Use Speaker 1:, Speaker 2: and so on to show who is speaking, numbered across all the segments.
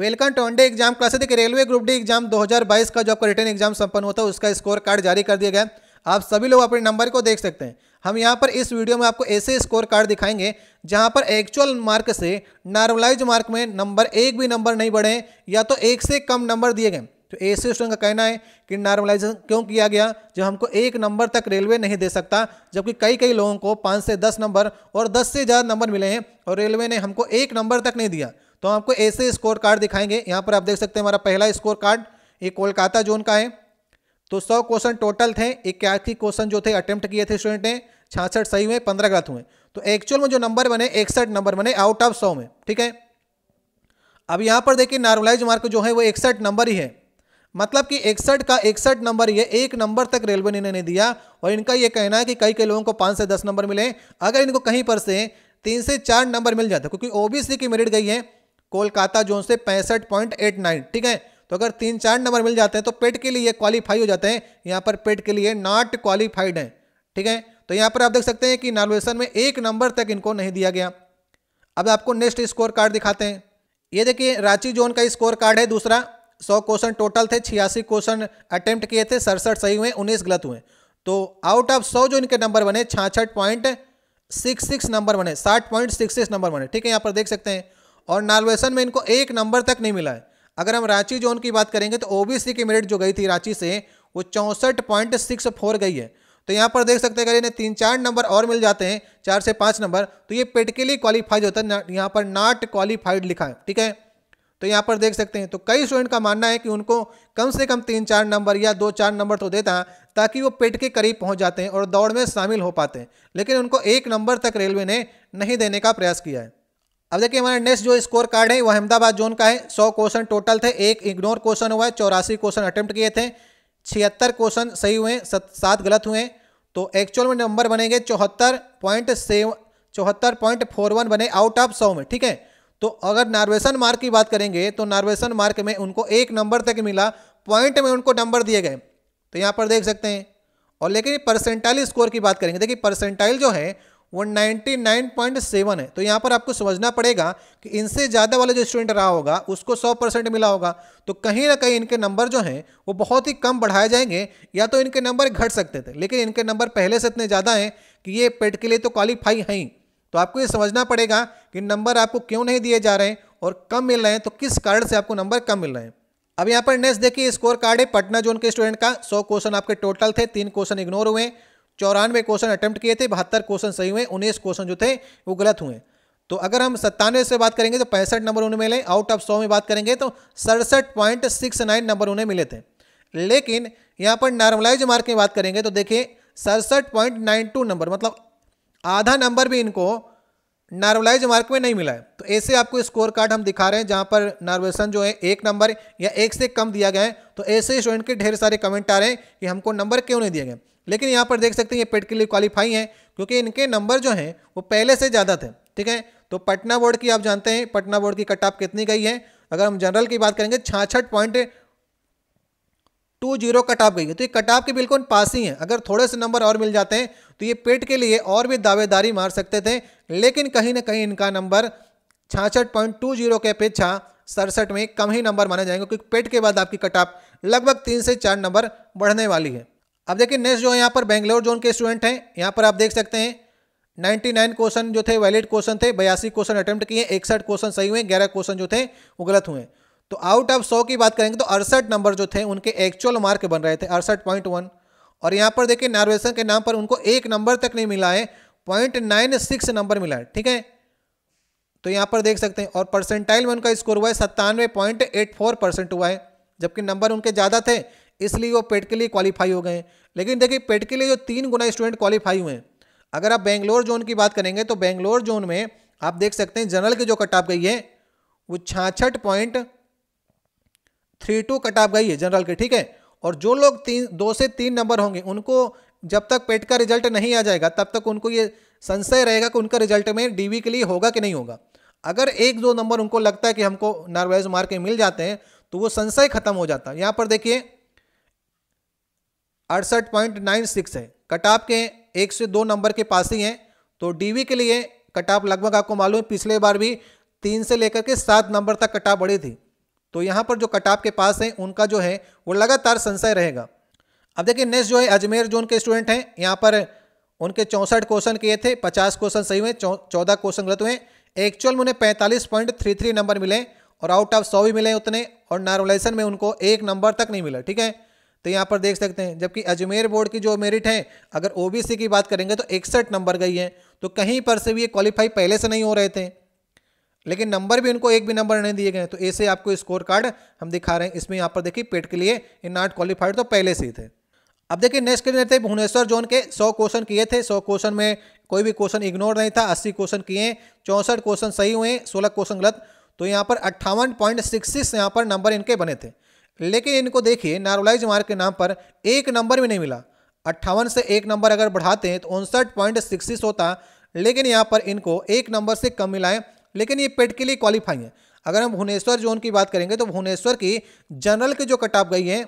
Speaker 1: welcome to one day exam class देखिए railway group D exam 2022 का जो आपका रिटर्न एग्जाम संपन्न होता है उसका स्कोर कार्ड जारी कर दिया गया आप सभी लोग अपने नंबर को देख सकते हैं हम यहाँ पर इस वीडियो में आपको ऐसे स्कोर कार्ड दिखाएंगे जहाँ पर एक्चुअल मार्क से नॉर्मलाइज मार्क में नंबर एक भी नंबर नहीं बढ़े या तो एक से कम नंबर दिए गए तो ऐसे स्टूडेंट का कहना है कि नॉर्मलाइजेशन क्यों किया गया जो हमको एक नंबर तक रेलवे नहीं दे सकता जबकि कई कई लोगों को पाँच से दस नंबर और दस से ज़्यादा नंबर मिले हैं और रेलवे ने हमको एक नंबर तक नहीं दिया तो हम आपको ऐसे स्कोर कार्ड दिखाएंगे यहाँ पर आप देख सकते हैं हमारा पहला स्कोर कार्ड ये कोलकाता जोन का है तो सौ क्वेश्चन टोटल थे इक्यासी क्वेश्चन जो थे अटेम्प्ट किए थे स्टूडेंट ने छियासठ सही हुए पंद्रह गलत हुए तो एक्चुअल में जो नंबर बने इकसठ नंबर बने आउट ऑफ सौ में ठीक है अब यहाँ पर देखिए नॉर्मलाइज मार्क जो है वो इकसठ नंबर ही है मतलब कि इकसठ का इकसठ नंबर ये एक नंबर तक रेलवे ने नहीं दिया और इनका ये कहना है कि कई कई लोगों को पाँच से दस नंबर मिले अगर इनको कहीं पर से तीन से चार नंबर मिल जाता क्योंकि ओबीसी की मेरिट गई है कोलकाता जोन से पैंसठ पॉइंट एट नाइन ठीक है तो अगर तीन चार नंबर मिल जाते हैं तो पेट के लिए क्वालिफाई हो जाते हैं यहाँ पर पेट के लिए नॉट क्वालिफाइड हैं ठीक है तो यहाँ पर आप देख सकते हैं कि नॉर्वेशन में एक नंबर तक इनको नहीं दिया गया अब आपको नेक्स्ट स्कोर कार्ड दिखाते हैं ये देखिए रांची जोन का स्कोर कार्ड है दूसरा सौ क्वेश्चन टोटल थे छियासी क्वेश्चन अटेम्प्ट किए थे सड़सठ सही हुए उन्नीस गलत हुए तो आउट ऑफ सौ जो इनके नंबर बने छाछठ पॉइंट सिक्स सिक्स नंबर बने साठ पॉइंट सिक्स सिक्स नंबर बने ठीक है यहाँ पर देख सकते हैं और नालवेसन में इनको एक नंबर तक नहीं मिला है अगर हम रांची जोन की बात करेंगे तो ओबीसी की मेरिट जो गई थी रांची से वो चौंसठ पॉइंट सिक्स फोर गई है तो यहाँ पर देख सकते हैं अगर इन्हें तीन चार नंबर और मिल जाते हैं चार से पाँच नंबर तो ये लिए क्वालिफाइड होता है यहाँ पर नॉट क्वालिफाइड लिखा है ठीक है तो यहाँ पर देख सकते हैं तो कई स्टूडेंट का मानना है कि उनको कम से कम तीन चार नंबर या दो चार नंबर तो देता ताकि वो पेट के करीब पहुँच जाते हैं और दौड़ में शामिल हो पाते हैं लेकिन उनको एक नंबर तक रेलवे ने नहीं देने का प्रयास किया है अब देखिए हमारा नेक्स्ट जो स्कोर कार्ड है वह अहमदाबाद जोन का है सौ क्वेश्चन टोटल थे एक इग्नोर क्वेश्चन हुआ है चौरासी क्वेश्चन अटैम्प्ट किए थे छिहत्तर क्वेश्चन सही हुए सात गलत हुए तो एक्चुअल में नंबर बनेंगे चौहत्तर पॉइंट सेव चौहत्तर पॉइंट फोर वन बने आउट ऑफ सौ में ठीक है तो अगर नार्वेशन मार्क की बात करेंगे तो नार्वेशन मार्क में उनको एक नंबर तक मिला पॉइंट में उनको नंबर दिए गए तो यहाँ पर देख सकते हैं और लेकिन परसेंटाइल स्कोर की बात करेंगे देखिए परसेंटाइल जो है वो 99.7 है तो यहाँ पर आपको समझना पड़ेगा कि इनसे ज़्यादा वाला जो स्टूडेंट रहा होगा उसको 100 परसेंट मिला होगा तो कहीं ना कहीं इनके नंबर जो हैं वो बहुत ही कम बढ़ाए जाएंगे या तो इनके नंबर घट सकते थे लेकिन इनके नंबर पहले से इतने ज़्यादा हैं कि ये पेट के लिए तो क्वालिफाई हैं तो आपको ये समझना पड़ेगा कि नंबर आपको क्यों नहीं दिए जा रहे हैं और कम मिल रहे हैं तो किस कारण से आपको नंबर कम मिल रहे हैं अब यहाँ पर नेक्स्ट देखिए स्कोर कार्ड है पटना जोन के स्टूडेंट का सौ क्वेश्चन आपके टोटल थे तीन क्वेश्चन इग्नोर हुए चौरानवे क्वेश्चन अटैम्प्ट किए थे बहत्तर क्वेश्चन सही हुए उन्नीस क्वेश्चन जो थे वो गलत हुए तो अगर हम सत्तानवे से बात करेंगे तो पैंसठ नंबर उन्हें मिले आउट ऑफ सौ में बात करेंगे तो सड़सठ पॉइंट सिक्स नाइन नंबर उन्हें मिले थे लेकिन यहाँ पर नॉर्मलाइज मार्क की बात करेंगे तो देखिए सड़सठ पॉइंट नाइन टू नंबर मतलब आधा नंबर भी इनको नॉर्मलाइज मार्क में नहीं मिला है तो ऐसे आपको स्कोर कार्ड हम दिखा रहे हैं जहाँ पर नॉर्वेसन जो है एक नंबर या एक से कम दिया गया है तो ऐसे स्टूडेंट के ढेर सारे कमेंट आ रहे हैं कि हमको नंबर क्यों नहीं दिए गए लेकिन यहाँ पर देख सकते हैं ये पेट के लिए क्वालिफाई हैं क्योंकि इनके नंबर जो हैं वो पहले से ज़्यादा थे ठीक है तो पटना बोर्ड की आप जानते हैं पटना बोर्ड की कट ऑफ कितनी गई है अगर हम जनरल की बात करेंगे छाछठ point two zero cut off गई है तो ये कट ऑफ के बिल्कुल पास ही हैं अगर थोड़े से नंबर और मिल जाते हैं तो ये पेट के लिए और भी दावेदारी मार सकते थे लेकिन कहीं ना कहीं इनका नंबर छाछठ पॉइंट टू जीरो के अपेक्षा सड़सठ में कम ही नंबर माने जाएंगे क्योंकि पेट के बाद आपकी कट ऑफ लगभग तीन से चार नंबर बढ़ने वाली है अब देखिए नेक्स्ट जो है यहाँ पर बैंगलोर जोन के स्टूडेंट हैं यहाँ पर आप देख सकते हैं 99 क्वेश्चन जो थे वैलिड क्वेश्चन थे बयासी क्वेश्चन अटैम्प्ट किए इकसठ क्वेश्चन सही हुए ग्यारह क्वेश्चन जो थे वो गलत हुए तो आउट ऑफ सौ की बात करेंगे तो अड़सठ नंबर जो थे उनके एक्चुअल मार्क बन रहे थे अड़सठ पॉइंट वन और यहाँ पर देखिए नार्वेसन के नाम पर उनको एक नंबर तक नहीं मिला है पॉइंट नाइन सिक्स नंबर मिला है ठीक है तो यहाँ पर देख सकते हैं और परसेंटाइल में उनका स्कोर हुआ है सत्तानवे पॉइंट एट फोर परसेंट हुआ है जबकि नंबर उनके ज़्यादा थे इसलिए वो पेट के लिए क्वालिफाई हो गए लेकिन देखिए पेट के लिए जो तीन गुना स्टूडेंट क्वालिफाई हुए हैं अगर आप बेंगलोर जोन की बात करेंगे तो बेंगलोर जोन में आप देख सकते हैं जनरल की जो कट ऑफ गई है वो छाछठ point three two cut off गई है जनरल के ठीक है और जो लोग तीन दो से तीन नंबर होंगे उनको जब तक पेट का रिजल्ट नहीं आ जाएगा तब तक उनको ये संशय रहेगा कि उनका रिजल्ट में डी के लिए होगा कि नहीं होगा अगर एक दो नंबर उनको लगता है कि हमको नॉर्वेज मार्के मिल जाते हैं तो वो संशय खत्म हो जाता है यहाँ पर देखिए अड़सठ पॉइंट नाइन सिक्स है कट ऑफ के एक से दो नंबर के पास ही हैं तो डीवी के लिए कट ऑफ लगभग आपको मालूम है पिछले बार भी तीन से लेकर के सात नंबर तक कट ऑफ बढ़ी थी तो यहाँ पर जो कट ऑफ के पास हैं उनका जो है वो लगातार संशय रहेगा अब देखिए नेक्स्ट जो है अजमेर जोन के स्टूडेंट हैं यहाँ पर उनके चौंसठ क्वेश्चन किए थे पचास क्वेश्चन सही हुए चौदह क्वेश्चन गलत हुए एक्चुअल में उन्हें पैंतालीस पॉइंट थ्री थ्री नंबर मिले और आउट ऑफ सौ भी मिले उतने और नॉर्मलाइजेशन में उनको एक नंबर तक नहीं मिला ठीक है तो यहाँ पर देख सकते हैं जबकि अजमेर बोर्ड की जो मेरिट है अगर ओबीसी की बात करेंगे तो इकसठ नंबर गई है तो कहीं पर से भी ये क्वालिफाई पहले से नहीं हो रहे थे लेकिन नंबर भी उनको एक भी नंबर नहीं दिए गए तो ऐसे आपको स्कोर कार्ड हम दिखा रहे हैं इसमें यहाँ पर देखिए पेट के e लिए इन नॉट क्वालिफाइड तो पहले से ही थे अब देखिए नेक्स्ट क्वेश्चन थे भुवनेश्वर जोन के 100 क्वेश्चन किए थे 100 क्वेश्चन में कोई भी क्वेश्चन इग्नोर नहीं था अस्सी क्वेश्चन किए चौंसठ क्वेश्चन सही हुए सोलह क्वेश्चन गलत तो यहाँ पर अट्ठावन पॉइंट सिक्स सिक्स यहाँ पर नंबर इनके बने थे लेकिन इनको देखिए नारोलाइज मार्क के नाम पर एक नंबर भी नहीं मिला अट्ठावन से एक नंबर अगर बढ़ाते हैं तो उनसठ पॉइंट सिक्सिस होता लेकिन यहाँ पर इनको एक नंबर से कम मिला है लेकिन ये पेड के लिए क्वालिफाई है अगर हम भुवनेश्वर जोन की बात करेंगे तो भुवनेश्वर की जनरल की जो कट ऑफ गई है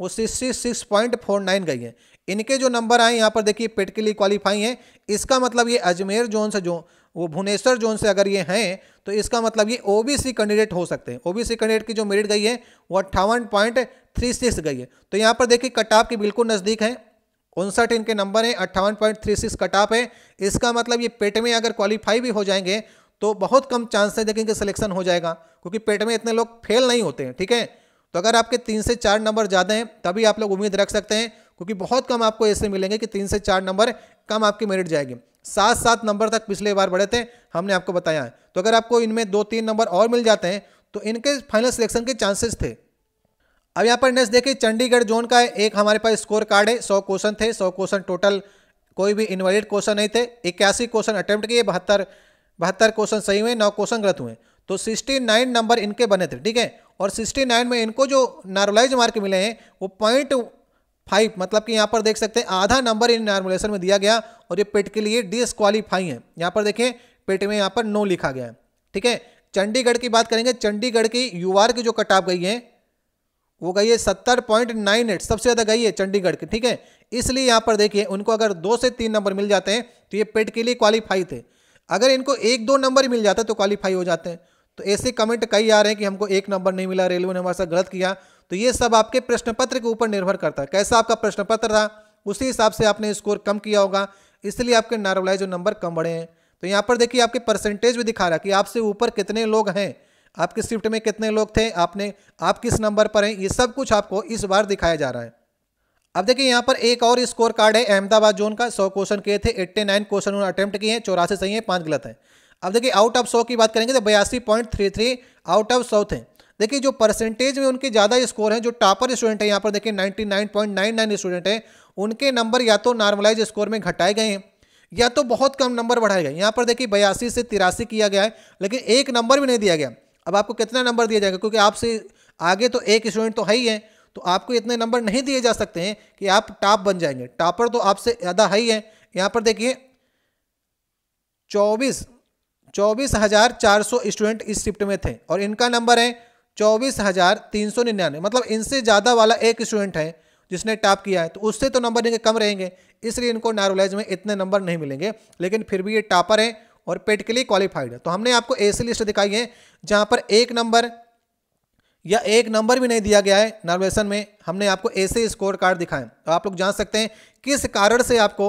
Speaker 1: वो sixty six point four nine गई है इनके जो नंबर आए यहाँ पर देखिए पेट के लिए क्वालिफाई हैं इसका मतलब ये अजमेर जोन से जो वो भुवनेश्वर जोन से अगर ये हैं तो इसका मतलब ये ओबीसी कैंडिडेट हो सकते हैं ओबीसी कैंडिडेट की जो मेरिट गई है वो अट्ठावन पॉइंट थ्री सिक्स गई है तो यहाँ पर देखिए कट ऑफ के बिल्कुल नज़दीक हैं उनसठ इनके नंबर हैं अट्ठावन point three six cut off है इसका मतलब ये पेट में अगर क्वालिफाई भी हो जाएंगे तो बहुत कम चांस है देखें सिलेक्शन हो जाएगा क्योंकि पेट में इतने लोग फेल नहीं होते हैं ठीक है तो अगर आपके तीन से चार नंबर ज़्यादा हैं तभी आप लोग उम्मीद रख सकते हैं क्योंकि बहुत कम आपको ऐसे मिलेंगे कि तीन से चार नंबर कम आपकी मेरिट जाएगी सात सात नंबर तक पिछले बार बढ़े थे हमने आपको बताया है तो अगर आपको इनमें दो तीन नंबर और मिल जाते हैं तो इनके फाइनल सिलेक्शन के चांसेस थे अब यहाँ पर नेक्स्ट देखिए चंडीगढ़ जोन का एक हमारे पास स्कोर कार्ड है सौ क्वेश्चन थे सौ क्वेश्चन टोटल कोई भी इन्वेलिड क्वेश्चन नहीं थे इक्यासी क्वेश्चन अटैम्प्ट किए बहत्तर बहत्तर क्वेश्चन सही हुए नौ क्वेश्चन गलत हुए तो 69 नंबर इनके बने थे ठीक है और 69 में इनको जो नॉर्मलाइज मार्क मिले हैं वो पॉइंट फाइव मतलब कि यहाँ पर देख सकते हैं आधा नंबर इन नॉर्मुलेशन में दिया गया और ये पेट के लिए डिसक्वालीफाई है यहाँ पर देखें पेट में यहाँ पर नो लिखा गया है ठीक है चंडीगढ़ की बात करेंगे चंडीगढ़ की यू की जो कट ऑफ गई है वो गई है सत्तर पॉइंट नाइन एट सबसे ज़्यादा गई है चंडीगढ़ की ठीक है इसलिए यहाँ पर देखिए उनको अगर दो से तीन नंबर मिल जाते हैं तो ये पेट के लिए क्वालिफाई थे अगर इनको एक दो नंबर मिल जाता तो क्वालिफाई हो जाते हैं तो ऐसे कमेंट कई आ रहे हैं कि हमको एक नंबर नहीं मिला रेलवे ने हमारे साथ गलत किया तो ये सब आपके प्रश्न पत्र के ऊपर निर्भर करता है कैसा आपका प्रश्न पत्र था उसी हिसाब से आपने स्कोर कम किया होगा इसलिए आपके नॉर्मलाइज नंबर कम बढ़े हैं तो यहाँ पर देखिए आपके परसेंटेज भी दिखा रहा है कि आपसे ऊपर कितने लोग हैं आपके शिफ्ट में कितने लोग थे आपने आप किस नंबर पर हैं ये सब कुछ आपको इस बार दिखाया जा रहा है अब देखिए यहाँ पर एक और स्कोर कार्ड है अहमदाबाद जोन का सौ क्वेश्चन किए थे एट्टी नाइन क्वेश्चन उन्होंने अटैम्प्ट किए हैं चौरासी सही है पाँच गलत है अब देखिए आउट ऑफ सौ की बात करेंगे तो बयासी point three three out of सौ थे देखिए जो परसेंटेज में उनके ज़्यादा स्कोर हैं जो टॉपर स्टूडेंट हैं यहाँ पर देखिए ninety nine point nine nine student हैं उनके नंबर या तो नॉर्मलाइज स्कोर में घटाए गए हैं या तो बहुत कम नंबर बढ़ाए गए यहाँ पर देखिए बयासी से तिरासी किया गया है लेकिन एक नंबर भी नहीं दिया गया अब आपको कितना नंबर दिया जाएगा क्योंकि आपसे आगे तो एक स्टूडेंट तो है ही है तो आपको इतने नंबर नहीं दिए जा सकते हैं कि आप टॉप बन जाएंगे टॉपर तो आपसे ज़्यादा है ही है यहाँ पर देखिए चौबीस चौबीस हजार चार सौ स्टूडेंट इस शिफ्ट में थे और इनका नंबर है चौबीस हजार तीन सौ निन्यानवे मतलब इनसे ज़्यादा वाला एक स्टूडेंट है जिसने टॉप किया है तो उससे तो नंबर इनके कम रहेंगे इसलिए इनको नारोलाइज में इतने नंबर नहीं मिलेंगे लेकिन फिर भी ये टॉपर हैं और पेट के लिए क्वालिफाइड है तो हमने आपको ऐसी लिस्ट दिखाई है जहाँ पर एक नंबर या एक नंबर भी नहीं दिया गया है नारोलेशन में हमने आपको ऐसे स्कोर कार्ड दिखाए तो आप लोग जान सकते हैं किस कारण से आपको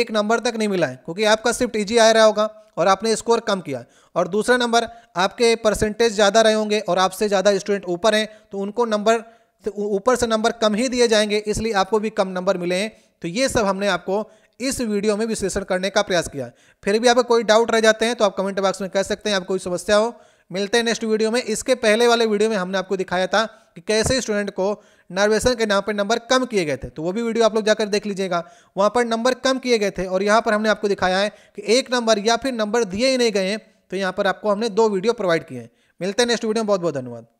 Speaker 1: एक नंबर तक नहीं मिला है क्योंकि आपका शिफ्ट ईजी आ रहा होगा और आपने स्कोर कम किया और दूसरा नंबर आपके परसेंटेज ज़्यादा रहे होंगे और आपसे ज़्यादा स्टूडेंट ऊपर हैं तो उनको नंबर तो ऊपर से नंबर कम ही दिए जाएंगे इसलिए आपको भी कम नंबर मिले हैं तो ये सब हमने आपको इस वीडियो में विश्लेषण करने का प्रयास किया फिर भी आपको कोई डाउट रह जाते हैं तो आप कमेंट बॉक्स में कह सकते हैं आपको कोई समस्या हो मिलते हैं नेक्स्ट वीडियो में इसके पहले वाले वीडियो में हमने आपको दिखाया था कि कैसे स्टूडेंट को नर्वेशन के नाम पर नंबर कम किए गए थे तो वो भी वीडियो आप लोग जाकर देख लीजिएगा वहाँ पर नंबर कम किए गए थे और यहाँ पर हमने आपको दिखाया है कि एक नंबर या फिर नंबर दिए ही नहीं गए हैं तो यहाँ पर आपको हमने दो वीडियो प्रोवाइड किए हैं मिलते हैं नेक्स्ट वीडियो में बहुत बहुत धन्यवाद